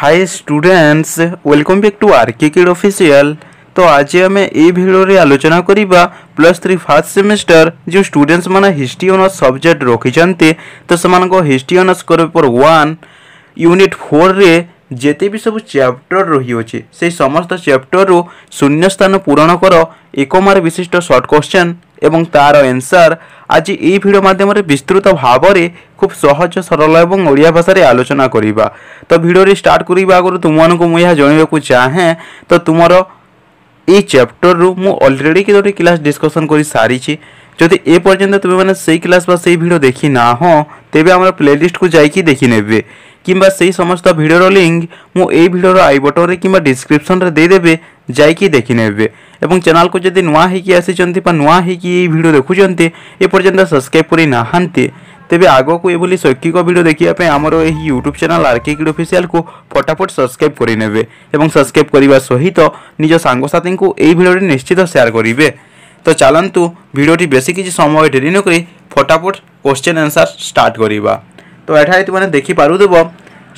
high students welcome back to R K kid official তো আজি আমি এই ভিডিওরে আলোচনা করিবা প্লস থ্রি ফার্স্ট সেমিস্টার যে স্টুডেন্টস মানে হিস্ট্রি অনার্স সবজেক্ট রখিছন্তি তো সেমানক history honours paper one unit ফোর্রে যেতে বি সব চ্যাপ্টর রহিছে সেই সমস্ত চ্যাপ্টরু শূন্যস্থান পূরণ কর এক মার্ক বিশিষ্ট শর্ট কোশ্চেন এবং তার এনসার ଆଜି ଏହି ଭିଡ଼ିଓ ମାଧ୍ୟମରେ ବିସ୍ତୃତ ଭାବରେ ଖୁବ୍ ସହଜ ସରଳ ଏବଂ ଓଡ଼ିଆ ଭାଷାରେ ଆଲୋଚନା କରିବା ତ ଭିଡ଼ିଓରେ ଷ୍ଟାର୍ଟ କରିବା ଆଗରୁ ତୁମମାନଙ୍କୁ ମୁଁ ଏହା ଜଣାଇବାକୁ ଚାହେଁ ତ ତୁମର এই চ্যাপ্টরু মু অলরেডি কেতোটি ক্লাস ডিসকসন করে সারিছি যদি এ পর্যন্ত তুমি মানে সেই ক্লাস বা সেই ভিডিও দেখি না হ তেবে আমার প্লেলিস্টকু যাইকি দেখি নেবে কিংবা সেই সমস্ত ভিডিওর লিঙ্ক ମୁଁ ଏଇ ଭିଡ଼ିଓର ଆଇ ବଟନରେ କିମ୍ବା ଡିସ୍କ୍ରିପ୍ସନରେ ଦେଇଦେବେ ଯାଇକି ଦେଖିନେବେ ଏବଂ ଚ୍ୟାନେଲକୁ ଯଦି ନୂଆ ହେଇକି ଆସିଛନ୍ତି ବା ନୂଆ ହେଇକି ଏଇ ଭିଡ଼ିଓ ଦେଖୁଛନ୍ତି ଏପର୍ଯ୍ୟନ୍ତ ସବସ୍କ୍ରାଇବ୍ କରି ନାହାନ୍ତି ତେବେ ଆଗକୁ ଏଭଳି ଶୈକ୍ଷିକ ଭିଡ଼ିଓ ଦେଖିବା ପାଇଁ ଆମର ଏହି ୟୁଟ୍ୟୁବ୍ ଚ୍ୟାନେଲ୍ ଆର୍କେ କିଡ଼ ଅଫିସିଆଲକୁ ଫଟାଫଟ ସବସ୍କ୍ରାଇବ୍ କରିନେବେ ଏବଂ ସବସ୍କ୍ରାଇବ୍ କରିବା ସହିତ ନିଜ ସାଙ୍ଗସାଥୀଙ୍କୁ ଏହି ଭିଡ଼ିଓଟି ନିଶ୍ଚିତ ସେୟାର କରିବେ ତ ଚାଲନ୍ତୁ ଭିଡ଼ିଓଟି ବେଶୀ କିଛି ସମୟ ଡେରି ନକରି ଫଟାଫଟ କୋଶ୍ଚେନ୍ ଆନ୍ସର୍ ଷ୍ଟାର୍ଟ କରିବା তো এঠারে মানে তুমি দেখিপারুব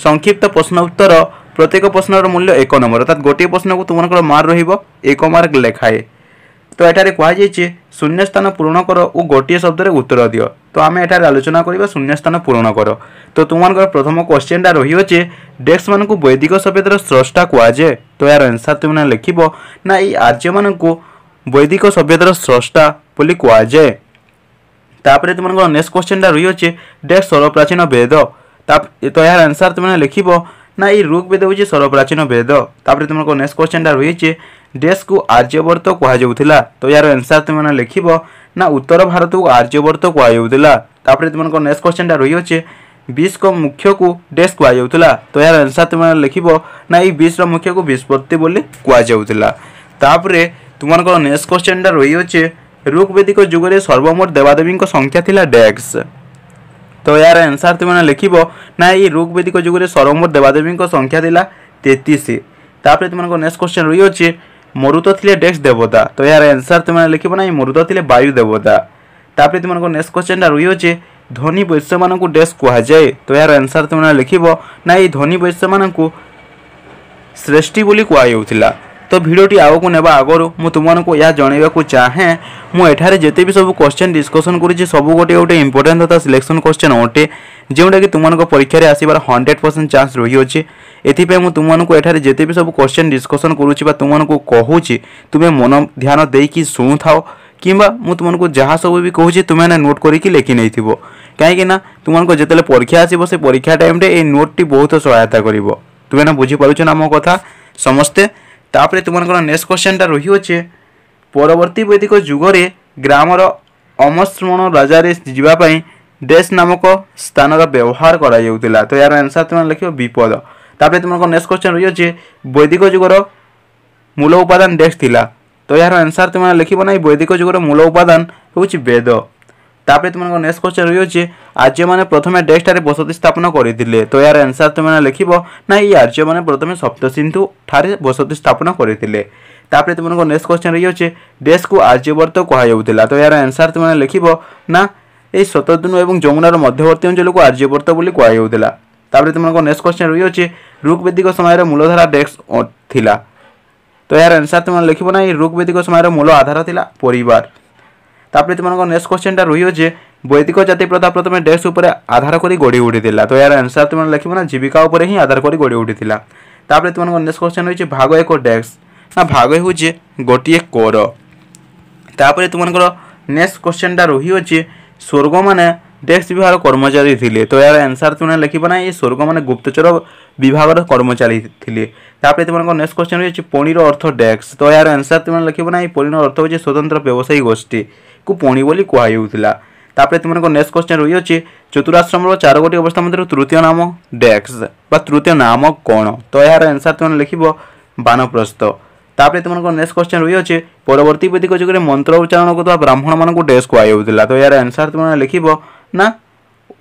সংক্ষিপ্ত প্রশ্ন উত্তর প্রত্যেক প্রশ্নর মূল্য এক নম্বর অর্থাৎ গোটিয়ে প্রশ্নকে তোমার মার্ক রহব এক মার্ক লেখায়ে তো এঠারে কুহযাইছে শূন্যস্থান পূরণ কর ও গোটিয়ে শব্দরে উত্তর দিও তো আমি এঠারে আলোচনা করা শূন্যস্থান পূরণ কর তো তোমার প্রথম কোশ্চেনটা রহিছে ডেক্স মানুষ বৈদিক সভ্যতার স্রষ্টা কুহযায়ে তো এর আনসার তুমি লিখব না এই আর্য মানুষ বৈদিক সভ্যতার স্রষ্টা বলে কুহযায়ে तापर तुम नेक्स्ट क्वेश्चन टा रही अच्छे डेट सर्वप्राचीन वेद तो यार आंसर तुम लिख ना युग बेद हूँ सर्वप्राचीन वेद तापर तुम नेक्स्ट क्वेश्चन रही अच्छे डेस को आर्यवर्त कहला तो यार आंसर तुम लिख ना उत्तर भारत को आर्यवर्त कहला तुम नेक्स्ट क्वेश्चन टा रही अच्छे विश्व मुख्य को डेस कहला तो यार आंसर तुम लिख ना यश्र मुख्य को विस्पत्ति कहला तुम नेक्स्ट क्वेश्चन टा रही अच्छे ଋକ୍ବେଦିକ ଯୁଗରେ ସର୍ବମୋଟ ଦେବାଦେବୀଙ୍କ ସଂଖ୍ୟା ଥିଲା ଡେକ୍ସ ତ ଏହାର ଆନ୍ସର୍ ତୁମେ ଲେଖିବ ନା ଏଇ ଋକ୍ବେଦିକ ଯୁଗରେ ସର୍ବମୋଟ ଦେବାଦେବୀଙ୍କ ସଂଖ୍ୟା ଥିଲା ତେତିଶ ତାପରେ ତୁମମାନଙ୍କ ନେକ୍ସଟ କ୍ୱେଶ୍ଚନ୍ ରହିଅଛି ମରୁତ ଥିଲେ ଡେକ୍ସ ଦେବତା ତ ଏହାର ଆନ୍ସର୍ ତୁମେ ଲେଖିବ ନା ମରୁତ ଥିଲେ ବାୟୁ ଦେବତା ତାପରେ ତୁମମାନଙ୍କ ନେକ୍ସଟ କ୍ୱେଶ୍ଚନ୍ଟା ରହିଅଛି ଧନୀ ବୈଶ୍ୟମାନଙ୍କୁ ଡେକ୍ସ କୁହାଯାଏ ତ ଏହାର ଆନ୍ସର୍ ତୁମେ ଲେଖିବ ନା ଏଇ ଧନୀ ବୈଶ୍ୟମାନଙ୍କୁ ଶ୍ରେଷ୍ଠୀ ବୋଲି କୁହାଯାଉଥିଲା ତ ଭିଡ଼ିଓଟି ଆଗକୁ ନେବା ଆଗରୁ ମୁଁ ତୁମମାନଙ୍କୁ ଏହା ଜଣାଇବାକୁ ଚାହେଁ ମୁଁ ଏଠାରେ ଯେତେ ବି ସବୁ କ୍ୱେଶ୍ଚନ୍ ଡିସ୍କସନ୍ କରୁଛି ସବୁ ଗୋଟେ ଗୋଟେ ଇମ୍ପୋର୍ଟାଣ୍ଟ ତଥା ସିଲେକ୍ସନ୍ କ୍ୱେଶ୍ଚନ୍ ଅଟେ ଯେଉଁଟାକି ତୁମମାନଙ୍କ ପରୀକ୍ଷାରେ ଆସିବାର ହଣ୍ଡ୍ରେଡ଼ ପରସେଣ୍ଟ ଚାନ୍ସ ରହିଅଛି ଏଥିପାଇଁ ମୁଁ ତୁମମାନଙ୍କୁ ଏଠାରେ ଯେତେ ବି ସବୁ କ୍ୱେଶ୍ଚନ୍ ଡିସ୍କସନ୍ କରୁଛି ବା ତୁମମାନଙ୍କୁ କହୁଛି ତୁମେ ମନ ଧ୍ୟାନ ଦେଇକି ଶୁଣୁଥାଅ କିମ୍ବା ମୁଁ ତୁମମାନଙ୍କୁ ଯାହା ସବୁ ବି କହୁଛି ତୁମେମାନେ ନୋଟ୍ କରିକି ଲେଖି ନେଇଥିବ କାହିଁକିନା ତୁମମାନଙ୍କ ଯେତେବେଳେ ପରୀକ୍ଷା ଆସିବ ସେ ପରୀକ୍ଷା ଟାଇମ୍ରେ ଏଇ ନୋଟ୍ଟି ବହୁତ ସହାୟତା କରିବ ତୁମେମାନେ ବୁଝିପାରୁଛ ନା ମୋ କଥା ସମସ୍ତେ ତାପରେ ତୁମମାନଙ୍କର ନେକ୍ସଟ କ୍ୱେଶ୍ଚନଟା ରହିଅଛେ ପରବର୍ତ୍ତୀ ବୈଦିକ ଯୁଗରେ ଗ୍ରାମର ଅମସ୍ମରଣ ରାଜାରେ ଯିବା ପାଇଁ ଦେଶ ନାମକ ସ୍ଥାନର ବ୍ୟବହାର କରାଯାଉଥିଲା ତ ଏହାର ଆନ୍ସର୍ ତୁମେ ଲେଖିବ ବିପଦ ତାପରେ ତୁମମାନଙ୍କ ନେକ୍ସଟ କ୍ୱେଶ୍ଚନ ରହିଅଛେ ବୈଦିକ ଯୁଗର ମୂଳ ଉପାଦାନ ଡେକ୍ସ ଥିଲା ତ ଏହାର ଆନ୍ସର୍ ତୁମେ ଲେଖିବ ନାହିଁ ବୈଦିକ ଯୁଗର ମୂଳ ଉପାଦାନ ହେଉଛି ବେଦ ତାପରେ ତୁମର ନେକ୍ସଟ କ୍ୱେଶ୍ଚନ ରହିଅଛି ଆର୍ଯ୍ୟମାନେ ପ୍ରଥମେ ଡେସ୍ଠାରେ ବସତି ସ୍ଥାପନ କରିଥିଲେ ତ ଏହାର ଆନ୍ସର ତୁମେ ଲେଖିବ ନା ଏଇ ଆର୍ଯ୍ୟମାନେ ପ୍ରଥମେ ସପ୍ତସିନ୍ଧୁ ଠାରେ ବସତି ସ୍ଥାପନ କରିଥିଲେ ତାପରେ ତୁମର ନେକ୍ସଟ କ୍ୱେଶ୍ଚନ ରହିଅଛି ଡେସ୍କୁ ଆର୍ଯ୍ୟବର୍ତ୍ତ କୁହାଯାଉଥିଲା ତ ଏହାର ଆନ୍ସର ତୁମେ ଲେଖିବ ନା এই শতদ্রু এবং যমুনার মধ্যবর্তী অঞ্চলকে আর্যবর্ত বলে কুহযাওলা তাপরে তোমার নেক্সট কোশ্চেন রয়েছে ঋগ্বেদিক সময়ের মূলধারা ডেক্স লা তো এর আনসার তোমার লিখব না এই ঋগ্বেদিক সময়ের মূল আধার লা পরিবার ତାପରେ ତୁମମାନଙ୍କ ନେକ୍ସଟ କ୍ୱେଶ୍ଚନଟା ରହିଅଛି ବୈଦିକ ଜାତି ପ୍ରଥା ପ୍ରଥମେ ଡେକ୍ସ ଉପରେ ଆଧାର କରି ଗଢ଼ି ଉଠିଥିଲା ତ ଏହାର ଆନ୍ସର ତୁମେ ଲେଖିବ ନା ଜୀବିକା ଉପରେ ହିଁ ଆଧାର କରି ଗଢ଼ି ଉଠିଥିଲା ତାପରେ ତୁମମାନଙ୍କ ନେକ୍ସଟ କ୍ୱେଶ୍ଚନ୍ ରହିଛି ଭାଗ ଏକ ଡେକ୍ସ ନା ଭାଗ ହେଉଛି ଗୋଟିଏ କର ତାପରେ ତୁମମାନଙ୍କର ନେକ୍ସଟ କ୍ୱେଶ୍ଚନଟା ରହିଅଛି ସ୍ୱର୍ଗମାନେ ডেস্ক বিভাগের কর্মচারী লে তো এর আনসার তুমি লিখব না এই স্বর্গ মানে গুপ্তচর বিভাগের কর্মচারী লে তাপরে তোমার নেক্সট কোশ্চেন হচ্ছে পণীর অর্থ ডেস্ক তো এর আনসার তুমি লিখব না এই পণীর অর্থ হচ্ছে স্বতন্ত্র ব্যবসায়ী গোষ্ঠী କୁ ପୁଣି ବୋଲି କୁହାଯାଉଥିଲା ତାପରେ ତୁମମାନଙ୍କ ନେକ୍ସଟ କ୍ୱେଶ୍ଚନ୍ ରହିଅଛି ଚତୁରାଶ୍ରମର ଚାର ଗୋଟି ଅବସ୍ଥା ମଧ୍ୟରୁ ତୃତୀୟ ନାମ ଡେକ୍ସ ବା ତୃତୀୟ ନାମ କ'ଣ ତ ଏହାର ଆନ୍ସର୍ ତୁମେ ଲେଖିବ ବାନପ୍ରସ୍ଥ ତାପରେ ତୁମମାନଙ୍କ ନେକ୍ସଟ କ୍ୱେଶ୍ଚନ୍ ରହିଅଛି ପରବର୍ତ୍ତୀ ବୈଦିକ ଯୁଗରେ ମନ୍ତ୍ର ଉଚ୍ଚାରଣ କରୁଥିବା ବ୍ରାହ୍ମଣମାନଙ୍କୁ ଡେସ୍ କୁହାଯାଉଥିଲା ତ ଏହାର ଆନ୍ସର୍ ତୁମେ ଲେଖିବ ନା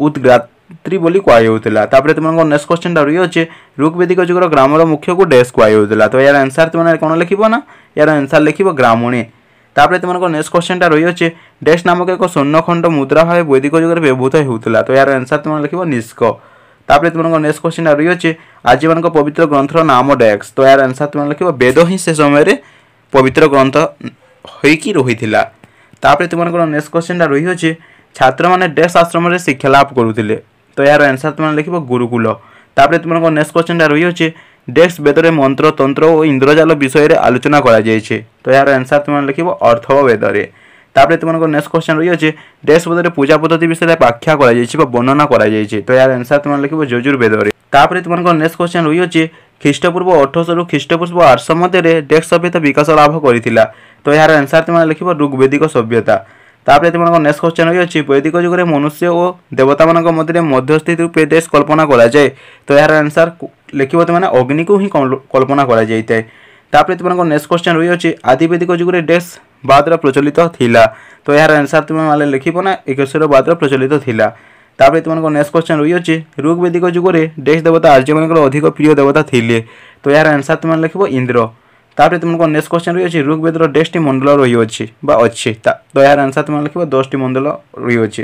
ଉଦ୍ଗାତ୍ରୀ ବୋଲି କୁହାଯାଉଥିଲା ତାପରେ ତୁମମାନଙ୍କ ନେକ୍ସଟ କ୍ୱେଶ୍ଚନ୍ଟା ରହିଅଛି ଋଗ୍ବେଦିକ ଯୁଗର ଗ୍ରାମର ମୁଖ୍ୟକୁ ଡେସ୍ କୁହାଯାଉଥିଲା ତ ଏହାର ଆନ୍ସର୍ ତୁମେ କ'ଣ ଲେଖିବ ନା ଏହାର ଆନ୍ସର୍ ଲେଖିବ ଗ୍ରାମଣୀ ତାପରେ ତୁମର ନେକ୍ସଟ କ୍ୱେଶ୍ଚନଟା ରହିଅଛି ଡେସ୍ ନାମକ ଏକ ସ୍ୱର୍ଣ୍ଣଖଣ୍ଡ ମୁଦ୍ରା ଭାବେ ବୈଦିକ ଯୁଗରେ ବ୍ୟବହୃତ ହେଉଥିଲା ତ ଏହାର ଆନ୍ସର ତୁମର ଲେଖିବ ନିଷ୍କ ତାପରେ ତୁମର ନେକ୍ସଟ କ୍ୱେଶ୍ଚନଟା ରହିଅଛି ଆଜିମାନଙ୍କ ପବିତ୍ର ଗ୍ରନ୍ଥର ନାମ ଡେକ୍ସ ତ ଏହାର ଆନ୍ସର ତୁମେ ଲେଖିବ ବେଦ ହିଁ ସେ ସମୟରେ ପବିତ୍ର ଗ୍ରନ୍ଥ ହୋଇକି ରହିଥିଲା ତାପରେ ତୁମର ନେକ୍ସଟ କ୍ୱେଶ୍ଚନଟା ରହିଅଛି ଛାତ୍ରମାନେ ଡେସ୍ ଆଶ୍ରମରେ ଶିକ୍ଷାଲାଭ କରୁଥିଲେ ତ ଏହାର ଆନ୍ସର ତୁମେ ଲେଖିବ ଗୁରୁକୁଲ ତାପରେ ତୁମର ନେକ୍ସଟ କ୍ୱେଶ୍ଚନଟା ରହିଅଛି ডেস্ক বেদরে মন্ত্র তন্ত্র ও ইন্দ্রজাল বিষয়ে আলোচনা করা যাইছে তো এর আনসার তুমি লিখব অর্থ বেদরে তাপরে তোমার নেক্সট কোশ্চেন রয়েছে ডেস বেদরে পূজা পদ্ধতি বিষয়ে ব্যাখ্যা করা যাইছে বা বর্ণনা করা যাইছে তো এর আনসার তোমার লিখব যজুর বেদরে তাপরে তোমার নেক্সট কোশ্চেন রয়েছে খ্রিস্টপূর্ব অঠরশরু খ্রিস্টপূর্ব আটশো মধ্যে ডেস্ক সভ্যতা বিকাশ লাভ করেছিল তো এর আনসার তোমার লিখব ঋগ্বেদিক সভ্যতা তাপরে তোমার নেক্সট কোশ্চেন রয়েছে বৈদিক যুগের মনুষ্য ও দেবতাମାନଙ୍କ ମଧ୍ୟରେ ମଧ୍ୟସ୍ଥିତି ରୂପେ ଡେସ୍ କଳ୍ପନା କରାଯାଏ ତ ଏହାର ଆନ୍ସର୍ ଲେଖିବ ସେମାନେ ଅଗ୍ନିକୁ ହିଁ କଳ୍ପନା କରାଯାଇଥାଏ ତାପରେ ତୁମମାନଙ୍କ ନେକ୍ସଟ କ୍ୱେଶ୍ଚନ୍ ରହିଅଛି ଆଦିବେଦିକ ଯୁଗରେ ଡେସ୍ ବାଦର ପ୍ରଚଳିତ ଥିଲା ତ ଏହାର ଆନ୍ସର୍ ତୁମେମାନେ ଲେଖିବ ନା ଏକଶ୍ୱର ବାଦର ପ୍ରଚଳିତ ଥିଲା ତାପରେ ତୁମମାନଙ୍କ ନେକ୍ସଟ କ୍ୱେଶ୍ଚନ୍ ରହିଅଛି ଋଗ୍ବେଦିକ ଯୁଗରେ ଡେସ୍ ଦେବତା ଆର୍ଯ୍ୟମାନଙ୍କର ଅଧିକ ପ୍ରିୟ ଦେବତା ଥିଲେ ତ ଏହାର ଆନ୍ସର୍ ତୁମେମାନେ ଲେଖିବ ଇନ୍ଦ୍ର ତାପରେ ତୁମଙ୍କ ନେକ୍ସଟ କ୍ୱେଶ୍ଚନ୍ ରହିଅଛି ଋଗ୍ବେଦର ଡେସ୍ଟି ମଣ୍ଡଳ ରହିଅଛି ବା ଅଛି ତ ଏହାର ଆନ୍ସର୍ ତୁମେ ଲେଖିବ ଦଶଟି ମଣ୍ଡଳ ରହିଅଛି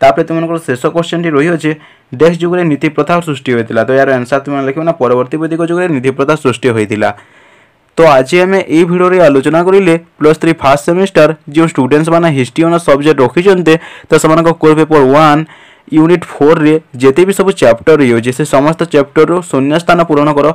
ତାପରେ ତୁମମାନଙ୍କର ଶେଷ କ୍ୱେଶ୍ଚନ୍ଟି ରହିଅଛି ডেক্স যুগে নীতি প্রথা সৃষ্টি হয়েছিল তো এর আনসার তুমি লিখবে না পরবর্তী বৈদিক যুগে নীতি প্রথা সৃষ্টি হয়েছিল তো আজি আমি এই ভিডিওরে আলোচনা করিলে প্লস থ্রি ফার্স্ট সেমিস্টার যে স্টুডেন্টস মানে হিস্ট্রি অনার সবজেক্ট রখিছেন তো সে কোর পেপর ওয়ান ୟୁନିଟ୍ ଫୋର୍ରେ ଯେତେ ବି ସବୁ ଚ୍ୟାପ୍ଟର ରହିଅଛି ସେ ସମସ୍ତ ଚ୍ୟାପ୍ଟରରୁ ଶୂନ୍ୟସ୍ଥାନ ପୂରଣ କର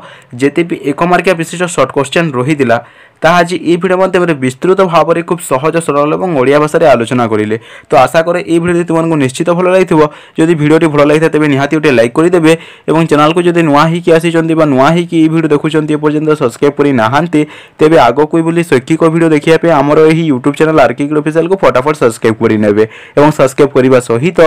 ଯେତେ ବି ଏକ ମାର୍କିଆ ବିଶିଷ୍ଟ ସର୍ଟ କ୍ୱେଶ୍ଚନ୍ ରହିଥିଲା ତାହା ଆଜି ଏହି ଭିଡ଼ିଓ ମାଧ୍ୟମରେ ବିସ୍ତୃତ ଭାବରେ ଖୁବ୍ ସହଜ ସରଳ ଏବଂ ଓଡ଼ିଆ ଭାଷାରେ ଆଲୋଚନା କରିଲେ ତ ଆଶା କରେ ଏହି ଭିଡ଼ିଓଟି ତୁମକୁ ନିଶ୍ଚିତ ଭଲ ଲାଗିଥିବ ଯଦି ଭିଡ଼ିଓଟି ଭଲ ଲାଗିଥାଏ ତେବେ ନିହାତି ଗୋଟେ ଲାଇକ୍ କରିଦେବେ ଏବଂ ଚ୍ୟାନେଲକୁ ଯଦି ନୂଆ ହେଇକି ଆସିଛନ୍ତି ବା ନୂଆ ହେଇକି ଏହି ଭିଡ଼ିଓ ଦେଖୁଛନ୍ତି ଏପର୍ଯ୍ୟନ୍ତ ସବସ୍କ୍ରାଇବ୍ କରି ନାହାନ୍ତି ତେବେ ଆଗକୁ ବୋଲି ଶୈକ୍ଷିକ ଭିଡ଼ିଓ ଦେଖିବା ପାଇଁ ଆମର ଏହି ୟୁଟ୍ୟୁବ୍ ଚ୍ୟାନେଲ୍ ଆର୍କିକ୍ ଅଫିସିଆଲକୁ ଫଟାଫଟ ସବସ୍କ୍ରାଇବ୍ କରିନେବେ ଏବଂ ସବସ୍କ୍ରାଇବ୍ କରିବା ସହିତ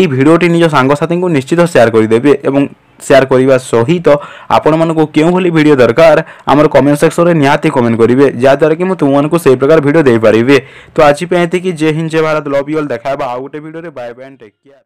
এই ଭିଡ଼ିଓଟି ନିଜ ସାଙ୍ଗସାଥୀଙ୍କୁ ନିଶ୍ଚିତ ସେୟାର କରିଦେବେ ଏବଂ ସେୟାର କରିବା ସହିତ ଆପଣମାନଙ୍କୁ କେଉଁଭଳି ଭିଡ଼ିଓ ଦରକାର ଆମର କମେଣ୍ଟ ସେକ୍ସନରେ ନିହାତି କମେଣ୍ଟ କରିବେ ଯାହାଦ୍ୱାରା କି ମୁଁ ତୁମମାନଙ୍କୁ ସେହି ପ୍ରକାର ଭିଡ଼ିଓ ଦେଇପାରିବି ତ ଆଜି ପାଇଁ ଏତିକି ଜୟ ହିନ୍ଦ ଜୟ ଭାରତ ଲଭ୍ ୟୁ ଅଲ୍ ଦେଖା ହେବ ଆଉ ଗୋଟେ ଭିଡ଼ିଓରେ bye bye and take care